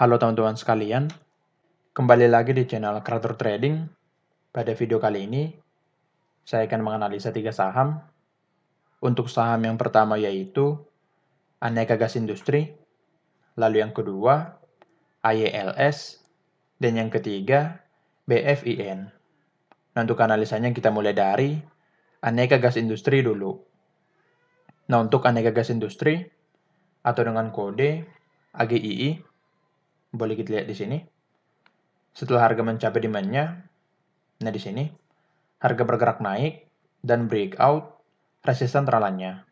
Halo teman-teman sekalian, kembali lagi di channel kreator Trading. Pada video kali ini, saya akan menganalisa tiga saham. Untuk saham yang pertama yaitu Aneka Gas Industri, lalu yang kedua AYLS, dan yang ketiga BFIN. Nah untuk analisanya kita mulai dari Aneka Gas Industri dulu. Nah untuk Aneka Gas Industri, atau dengan kode AGII, boleh kita lihat di sini. Setelah harga mencapai demand-nya, nah di sini, harga bergerak naik dan breakout resisten teralannya.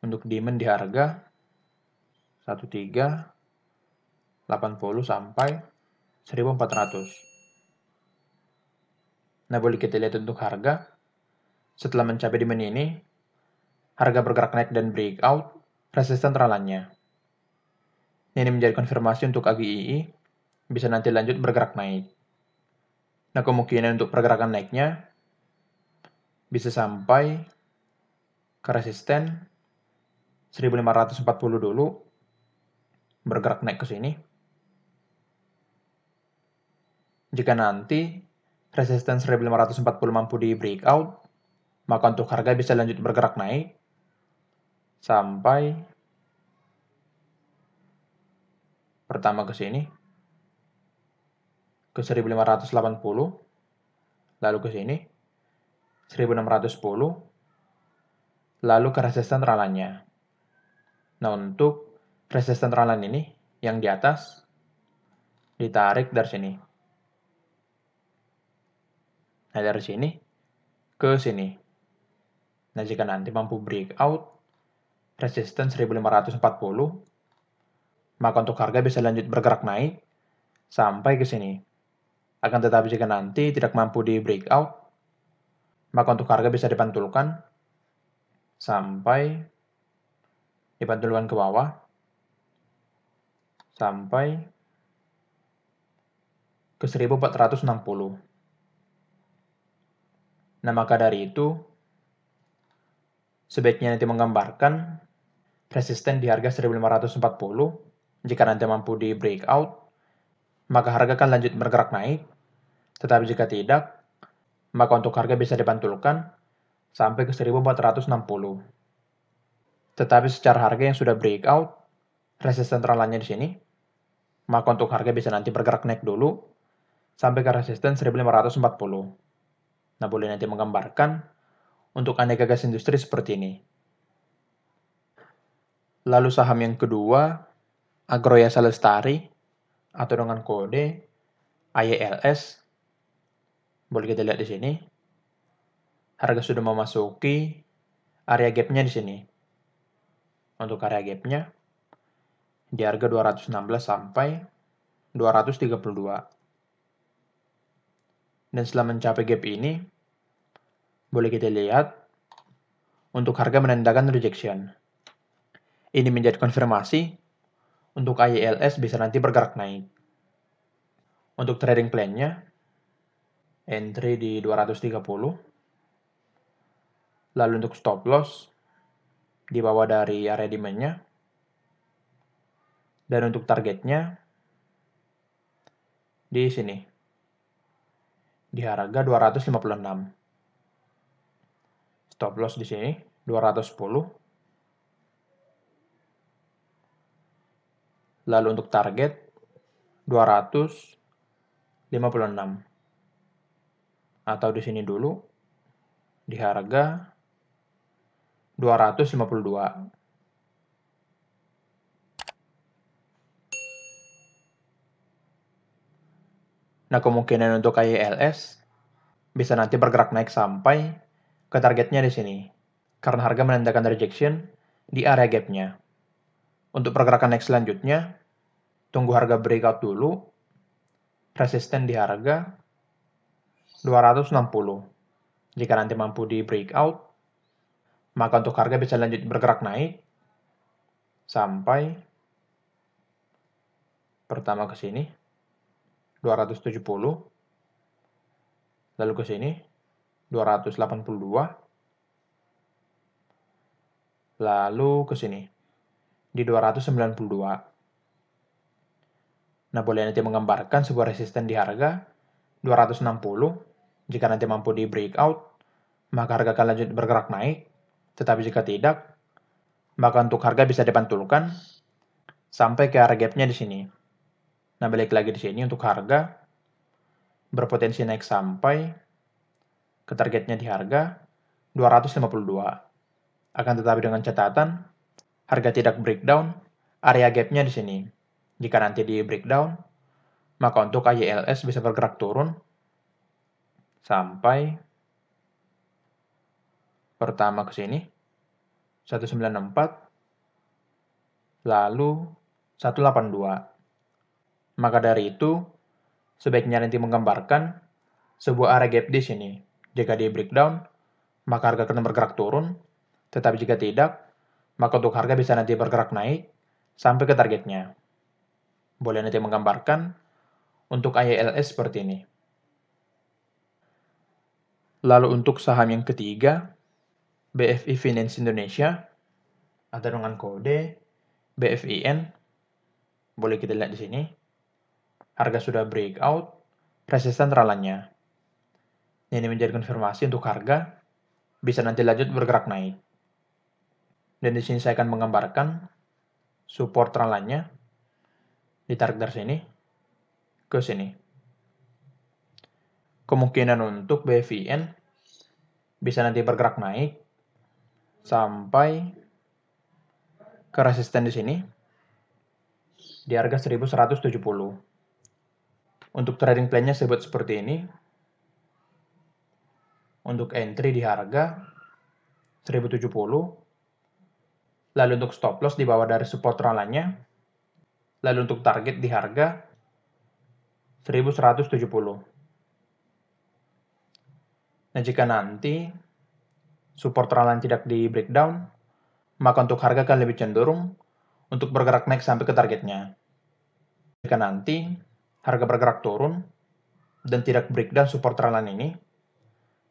Untuk demand di harga 1380 sampai 1400. Nah, boleh kita lihat untuk harga. Setelah mencapai demand ini, harga bergerak naik dan breakout resisten teralannya. Ini menjadi konfirmasi untuk AGII, bisa nanti lanjut bergerak naik. Nah, kemungkinan untuk pergerakan naiknya bisa sampai ke resisten 1540 dulu, bergerak naik ke sini. Jika nanti resisten 1540 mampu di breakout, maka untuk harga bisa lanjut bergerak naik sampai pertama ke sini, ke 1580, lalu ke sini, 1610, lalu ke resisten ralannya. Nah, untuk resisten ralan ini, yang di atas, ditarik dari sini. Nah, dari sini ke sini. Nah, jika nanti mampu break out resisten 1540, maka untuk harga bisa lanjut bergerak naik sampai ke sini. Akan tetapi jika nanti tidak mampu di breakout, maka untuk harga bisa dipantulkan sampai dipantulkan ke bawah sampai ke 1460. Nah, maka dari itu sebaiknya nanti menggambarkan resisten di harga 1540 jika nanti mampu di breakout, maka harga akan lanjut bergerak naik. Tetapi jika tidak, maka untuk harga bisa dipantulkan sampai ke 1460. Tetapi secara harga yang sudah breakout, resisten teralanya di sini, maka untuk harga bisa nanti bergerak naik dulu sampai ke resisten 1540. Nah, boleh nanti menggambarkan untuk aneka gas industri seperti ini. Lalu saham yang kedua Agroyasa Lestari atau dengan kode AYLS. Boleh kita lihat di sini. Harga sudah memasuki area gapnya di sini. Untuk area gapnya di harga 216 sampai 232. Dan setelah mencapai gap ini, boleh kita lihat untuk harga menandakan rejection. Ini menjadi konfirmasi untuk IELs bisa nanti bergerak naik. Untuk trading plan-nya, entry di 230. Lalu untuk stop loss, di bawah dari area demand-nya. Dan untuk targetnya, di sini. Di harga 256. Stop loss di sini, 210 Lalu untuk target 256. Atau di sini dulu di harga 252. Nah, kemungkinan untuk KILS bisa nanti bergerak naik sampai ke targetnya di sini. Karena harga menandakan rejection di area gapnya. Untuk pergerakan naik selanjutnya, tunggu harga breakout dulu, resisten di harga 260. Jika nanti mampu di breakout, maka untuk harga bisa lanjut bergerak naik sampai pertama ke sini 270 lalu ke sini 282 lalu ke sini di 292 Napoleon nanti menggambarkan sebuah resisten di harga 260, jika nanti mampu di breakout, maka harga akan lanjut bergerak naik, tetapi jika tidak, maka untuk harga bisa dipantulkan sampai ke arah gapnya di sini. Nah, balik lagi di sini untuk harga berpotensi naik sampai ke targetnya di harga 252. Akan tetapi dengan catatan, harga tidak breakdown, area gapnya di sini. Jika nanti di breakdown, maka untuk AYLS bisa bergerak turun sampai pertama ke sini 194 lalu 182. Maka dari itu, sebaiknya nanti menggambarkan sebuah area gap di sini. Jika di breakdown, maka harga akan bergerak turun, tetapi jika tidak, maka untuk harga bisa nanti bergerak naik sampai ke targetnya. Boleh nanti menggambarkan untuk ILS seperti ini. Lalu untuk saham yang ketiga, BFI Finance Indonesia, atau dengan kode BFIN, boleh kita lihat di sini. Harga sudah breakout, resisten ralannya. Ini menjadi konfirmasi untuk harga, bisa nanti lanjut bergerak naik. Dan di sini saya akan menggambarkan support ralannya ditarik dari sini ke sini. Kemungkinan untuk BVN bisa nanti bergerak naik sampai ke resisten di sini di harga 1170. Untuk trading plan-nya saya buat seperti ini. Untuk entry di harga 1070. Lalu untuk stop loss di bawah dari support rangannya Lalu untuk target di harga 1170. Nah, jika nanti support ralan tidak di breakdown, maka untuk harga akan lebih cenderung untuk bergerak naik sampai ke targetnya. Jika nanti harga bergerak turun dan tidak breakdown support ralan ini,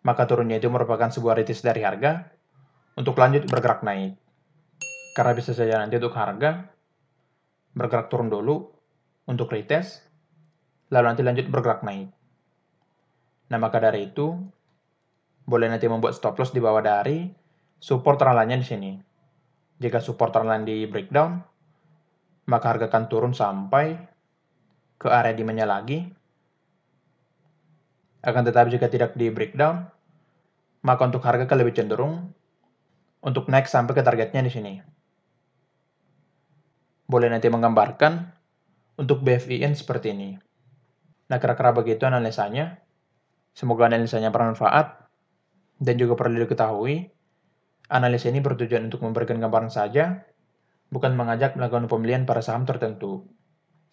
maka turunnya itu merupakan sebuah retest dari harga untuk lanjut bergerak naik. Karena bisa saja nanti untuk harga bergerak turun dulu untuk retest, lalu nanti lanjut bergerak naik. Nah, maka dari itu, boleh nanti membuat stop loss di bawah dari support trendline di sini. Jika support trendline di breakdown, maka harga akan turun sampai ke area demandnya lagi. Akan tetapi jika tidak di breakdown, maka untuk harga akan lebih cenderung untuk naik sampai ke targetnya di sini boleh nanti menggambarkan untuk BFIN seperti ini. Nah, kira-kira begitu analisanya. Semoga analisanya bermanfaat dan juga perlu diketahui, analisa ini bertujuan untuk memberikan gambaran saja, bukan mengajak melakukan pembelian para saham tertentu.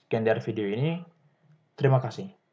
Sekian dari video ini. Terima kasih.